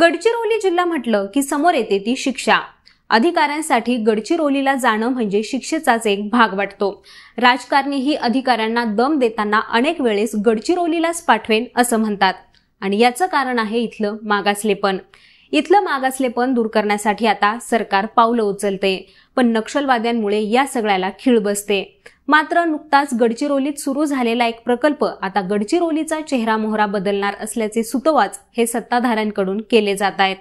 गडचिरोली जिल्हा म्हटलं की समोर येते ती शिक्षा अधिकाऱ्यांसाठी गडचिरोलीला जाणं म्हणजे शिक्षेचाच एक भाग वाटतो राजकारणीही अधिकाऱ्यांना दम देताना अनेक वेळेस गडचिरोलीलाच पाठवेन असं म्हणतात आणि याचं कारण आहे इथलं मागासलेपण इथलं पण दूर करण्यासाठी आता सरकार पावलं उचलते पण नक्षलवाद्यांमुळे या सगळ्याला खिळ बसते मात्र नुकताच गडचिरोलीत सुरू झालेला एक प्रकल्प आता गडचिरोलीचा चेहरा मोहरा बदलणार असल्याचे सुतवाच हे सत्ताधाऱ्यांकडून केले जात आहेत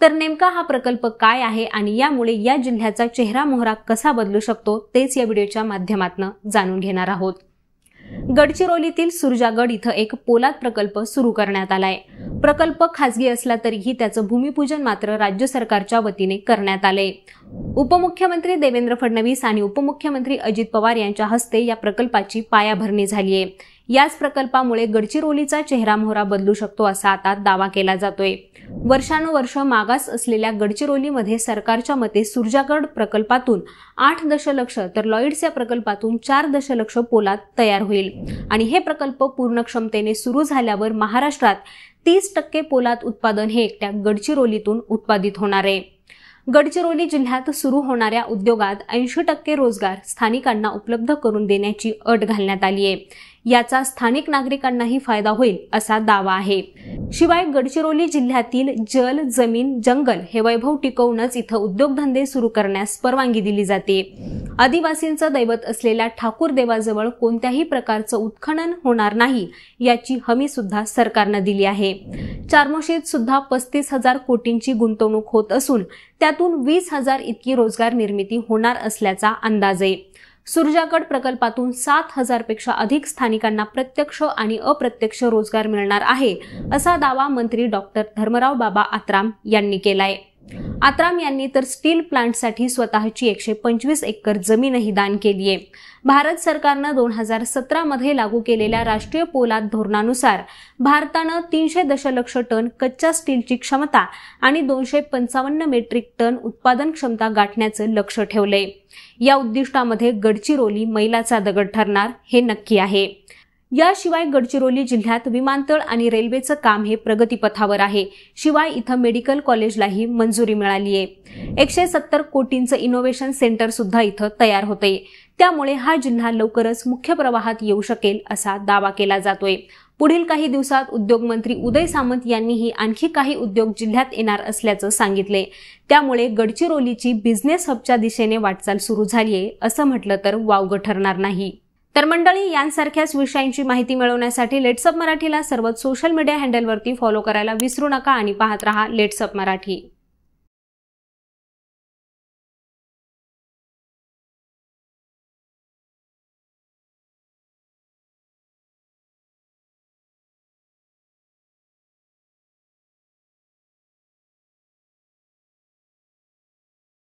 तर नेमका हा प्रकल्प काय आहे आणि यामुळे या, या जिल्ह्याचा चेहरा मोहरा कसा बदलू शकतो तेच या व्हिडिओच्या माध्यमातून जाणून घेणार आहोत गडचिरोलीतील सुरजागड इथं एक पोलाद प्रकल्प सुरू करण्यात आलाय प्रकल्प खासगी असला तरीही त्याचं भूमिपूजन मात्र राज्य सरकारच्या वतीने करण्यात आले उपमुख्यमंत्री देवेंद्र फडणवीस आणि उपमुख्यमंत्री अजित पवार यांच्या हस्ते या प्रकल्पाची पायाभरणी झाली आहे याच प्रकल्पामुळे गडचिरोलीचा चेहरा मोहरा बदलू शकतो असा आता दावा केला जातोय वर्षानुवर्ष मागास असलेल्या गडचिरोलीमध्ये सरकारच्या मते सुरजागड प्रकल्पातून आठ दशलक्ष तर लॉइड्स या प्रकल्पातून चार दशलक्ष पोलाद तयार होईल आणि हे प्रकल्प पूर्ण क्षमतेने सुरू झाल्यावर महाराष्ट्रात तीस टक्के पोलाद उत्पादन हे एकट्या गडचिरोलीतून उत्पादित होणार आहे गडचिरोली जिल्ह्यात सुरू होणाऱ्या उद्योगात ऐंशी टक्के रोजगार स्थानिकांना उपलब्ध करून देण्याची अट घालण्यात आली आहे याचा स्थानिक नागरिकांनाही फायदा होईल असा दावा आहे शिवाय गडचिरोली जिल्ह्यातील जल जमीन जंगल हे वैभव टिकवूनच इथं उद्योगधंदे सुरू करण्यास परवानगी दिली जाते आदिवासींचं दैवत असलेल्या ठाकूर देवाजवळ कोणत्याही प्रकारचं उत्खनन होणार नाही याची हमी सुद्धा सरकारनं दिली आहे चार्मोशीत सुद्धा पस्तीस हजार कोटींची गुंतवणूक होत असून त्यातून वीस हजार इतकी रोजगार निर्मिती होणार असल्याचा अंदाज आहे सुरजागड प्रकल्पातून सात हजारपेक्षा अधिक स्थानिकांना प्रत्यक्ष आणि अप्रत्यक्ष रोजगार मिळणार आहे असा दावा मंत्री डॉक्टर धर्मराव बाबा आत्राम यांनी केलाय आत्राम यांनी तर स्टील प्लांटसाठी स्वतःची एकशे पंचवीस एकर जमीनही दान केली आहे भारत सरकारनं दोन हजार सतरामध्ये लागू केलेल्या राष्ट्रीय पोलाद धोरणानुसार भारतानं तीनशे दशलक्ष टन कच्च्या स्टीलची क्षमता आणि दोनशे पंचावन्न मेट्रिक टन उत्पादन क्षमता गाठण्याचं लक्ष ठेवलंय या उद्दिष्टामध्ये गडचिरोली मैलाचा दगड ठरणार हे नक्की आहे याशिवाय गडचिरोली जिल्ह्यात विमानतळ आणि रेल्वेचं काम हे प्रगतीपथावर आहे शिवाय इथं मेडिकल कॉलेजलाही मंजुरी मिळाली आहे एकशे सत्तर कोटींचं इनोव्हेशन सेंटर सुद्धा इथं तयार होते त्यामुळे हा जिल्हा लवकरच मुख्य प्रवाहात येऊ शकेल असा दावा केला जातोय पुढील काही दिवसात उद्योगमंत्री उदय सामंत यांनीही आणखी काही उद्योग जिल्ह्यात येणार असल्याचं सांगितले त्यामुळे गडचिरोलीची बिझनेस हबच्या दिशेने वाटचाल सुरू झालीये असं म्हटलं तर वावग ठरणार नाही तर मंडळी यांसारख्याच विषयांची माहिती मिळवण्यासाठी लेट्सअप मराठीला सर्वच सोशल मीडिया हँडलवरती फॉलो करायला विसरू नका आणि पाहत रहा लेट्सअप मराठी